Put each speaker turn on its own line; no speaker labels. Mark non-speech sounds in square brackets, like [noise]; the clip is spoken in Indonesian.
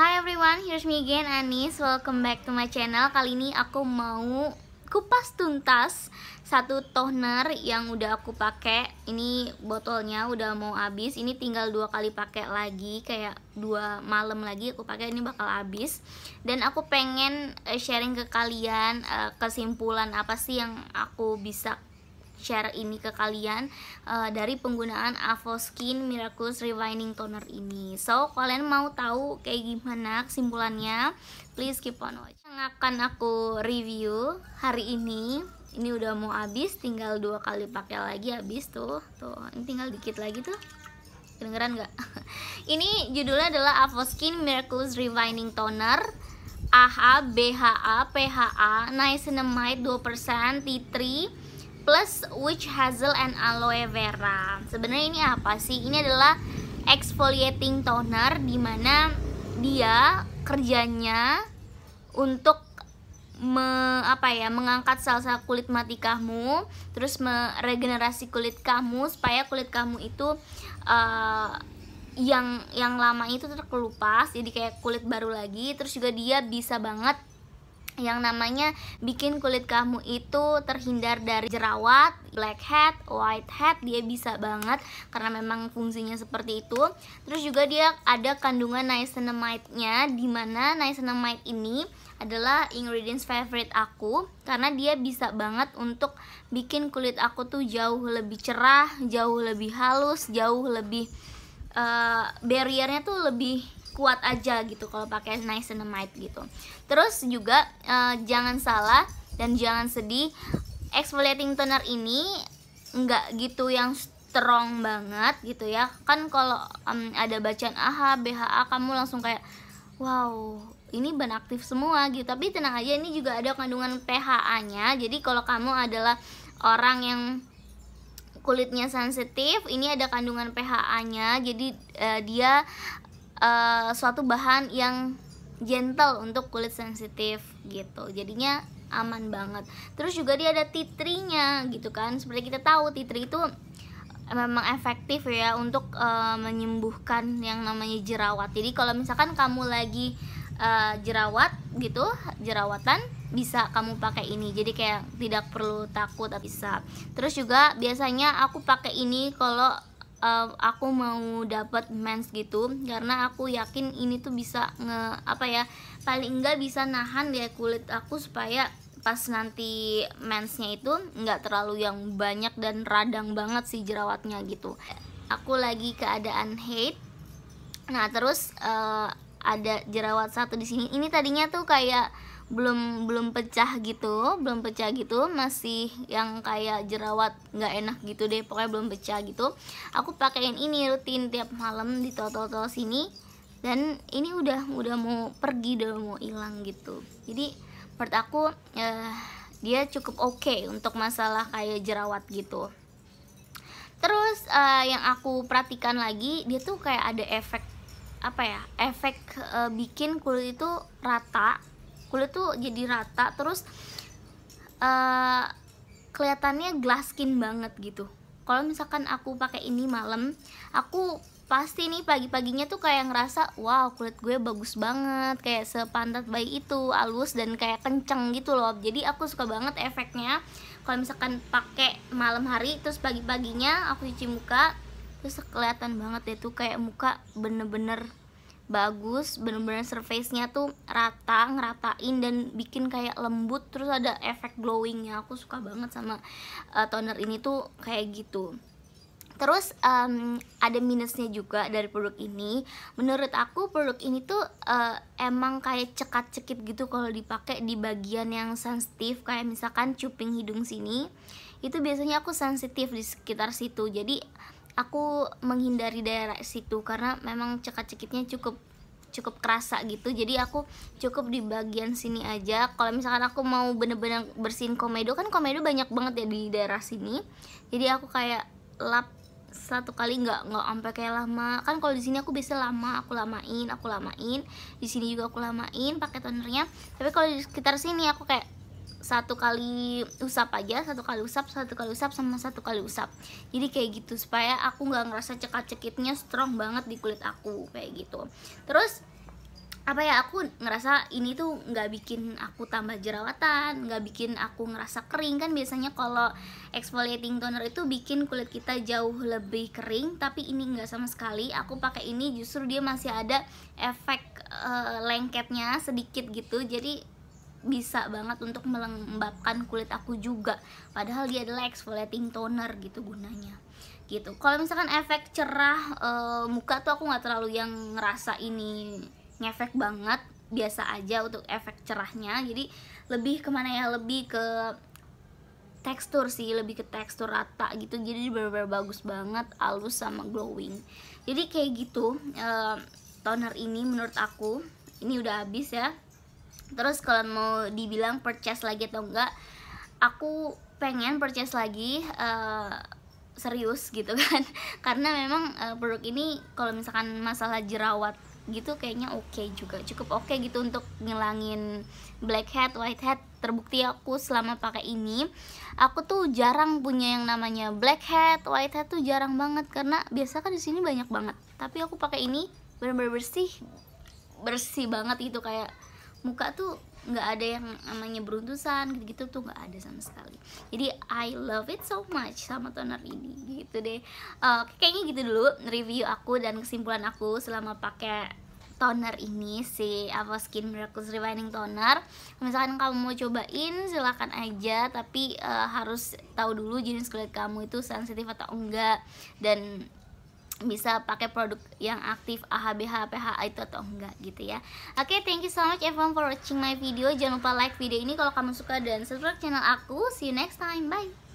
Hi everyone, here's me again Anis. Welcome back to my channel. Kali ini aku mau kupas tuntas satu toner yang udah aku pakai. Ini botolnya udah mau habis. Ini tinggal dua kali pakai lagi, kayak dua malam lagi aku pakai. Ini bakal habis. Dan aku pengen eh, sharing ke kalian eh, kesimpulan apa sih yang aku bisa share ini ke kalian uh, dari penggunaan Avoskin Miraculous Rewinding Toner ini. So, kalian mau tahu kayak gimana kesimpulannya? Please keep on watch. Yang akan aku review hari ini, ini udah mau habis, tinggal dua kali pakai lagi habis tuh. Tuh, ini tinggal dikit lagi tuh. Kedengeran nggak? [laughs] ini judulnya adalah Avoskin Miraculous Rewinding Toner. AHA, BHA, PHA, niacinamide 2%, T3, plus witch hazel and aloe vera. Sebenarnya ini apa sih? Ini adalah exfoliating toner dimana dia kerjanya untuk me, apa ya mengangkat sel-sel kulit mati kamu terus meregenerasi kulit kamu supaya kulit kamu itu uh, yang yang lama itu terkelupas jadi kayak kulit baru lagi terus juga dia bisa banget yang namanya bikin kulit kamu itu terhindar dari jerawat, blackhead, whitehead dia bisa banget karena memang fungsinya seperti itu. Terus juga dia ada kandungan niacinamide-nya dimana niacinamide ini adalah ingredients favorite aku karena dia bisa banget untuk bikin kulit aku tuh jauh lebih cerah, jauh lebih halus, jauh lebih uh, barriernya tuh lebih kuat aja gitu kalau pakai niacinamide gitu terus juga uh, jangan salah dan jangan sedih exfoliating toner ini nggak gitu yang strong banget gitu ya kan kalau um, ada bacaan AHA BHA kamu langsung kayak wow ini ban aktif semua gitu tapi tenang aja ini juga ada kandungan PHA nya jadi kalau kamu adalah orang yang kulitnya sensitif ini ada kandungan PHA nya jadi uh, dia Eh, suatu bahan yang gentle untuk kulit sensitif gitu jadinya aman banget terus juga dia ada tea gitu kan seperti kita tahu tea itu memang efektif ya untuk uh, menyembuhkan yang namanya jerawat jadi kalau misalkan kamu lagi uh, jerawat gitu jerawatan bisa kamu pakai ini jadi kayak tidak perlu takut bisa terus juga biasanya aku pakai ini kalau uh, aku mau dapat mens gitu karena aku yakin ini tuh bisa nge apa ya paling enggak bisa nahan ya kulit aku supaya pas nanti mensnya itu enggak terlalu yang banyak dan radang banget sih jerawatnya gitu aku lagi keadaan hate nah terus uh, ada jerawat satu di sini ini tadinya tuh kayak belum belum pecah gitu belum pecah gitu masih yang kayak jerawat nggak enak gitu deh pokoknya belum pecah gitu aku pakaiin ini rutin tiap malam di toto-toto sini dan ini udah udah mau pergi udah mau hilang gitu jadi menurut aku eh, dia cukup oke okay untuk masalah kayak jerawat gitu terus uh, yang aku perhatikan lagi dia tuh kayak ada efek apa ya efek e, bikin kulit itu rata kulit tuh jadi rata terus e, kelihatannya glass skin banget gitu kalau misalkan aku pakai ini malam aku pasti nih pagi-paginya tuh kayak ngerasa wow kulit gue bagus banget kayak sepantat bayi itu halus dan kayak kenceng gitu loh jadi aku suka banget efeknya kalau misalkan pakai malam hari terus pagi-paginya aku cuci muka terus kelihatan banget deh tuh kayak muka bener-bener bagus bener-bener surface-nya tuh rata ngeratain dan bikin kayak lembut terus ada efek glowingnya aku suka banget sama uh, toner ini tuh kayak gitu terus um, ada minusnya juga dari produk ini menurut aku produk ini tuh uh, emang kayak cekat-cekit gitu kalau dipakai di bagian yang sensitif kayak misalkan cuping hidung sini itu biasanya aku sensitif di sekitar situ jadi aku menghindari daerah situ karena memang cekat-cekitnya cukup cukup kerasa gitu jadi aku cukup di bagian sini aja kalau misalkan aku mau bener-bener bersihin komedo kan komedo banyak banget ya di daerah sini jadi aku kayak lap satu kali nggak nggak sampai kayak lama kan kalau di sini aku bisa lama aku lamain aku lamain di sini juga aku lamain pakai tonernya tapi kalau di sekitar sini aku kayak satu kali usap aja satu kali usap satu kali usap sama satu kali usap jadi kayak gitu supaya aku nggak ngerasa cekat-cekitnya strong banget di kulit aku kayak gitu terus apa ya aku ngerasa ini tuh nggak bikin aku tambah jerawatan nggak bikin aku ngerasa kering kan biasanya kalau exfoliating toner itu bikin kulit kita jauh lebih kering tapi ini nggak sama sekali aku pakai ini justru dia masih ada efek uh, lengketnya sedikit gitu jadi bisa banget untuk melembabkan kulit aku juga padahal dia adalah exfoliating toner gitu gunanya gitu kalau misalkan efek cerah e, muka tuh aku nggak terlalu yang ngerasa ini ngefek banget biasa aja untuk efek cerahnya jadi lebih kemana ya lebih ke tekstur sih lebih ke tekstur rata gitu jadi bener-bener bagus banget halus sama glowing jadi kayak gitu e, toner ini menurut aku ini udah habis ya terus kalau mau dibilang purchase lagi atau enggak aku pengen purchase lagi uh, serius gitu kan [laughs] karena memang uh, produk ini kalau misalkan masalah jerawat gitu kayaknya oke okay juga cukup oke okay gitu untuk ngilangin blackhead whitehead terbukti aku selama pakai ini aku tuh jarang punya yang namanya blackhead whitehead tuh jarang banget karena biasa kan di sini banyak banget tapi aku pakai ini benar-benar bersih bersih banget gitu kayak muka tuh nggak ada yang namanya beruntusan gitu, gitu tuh nggak ada sama sekali jadi I love it so much sama toner ini gitu deh uh, kayaknya gitu dulu review aku dan kesimpulan aku selama pakai toner ini si apa Skin Miracles Refining Toner. Misalkan kamu mau cobain silahkan aja, tapi uh, harus tahu dulu jenis kulit kamu itu sensitif atau enggak dan bisa pakai produk yang aktif AHBH, PHA itu atau enggak gitu ya Oke, okay, thank you so much everyone for watching my video Jangan lupa like video ini kalau kamu suka dan subscribe channel aku See you next time, bye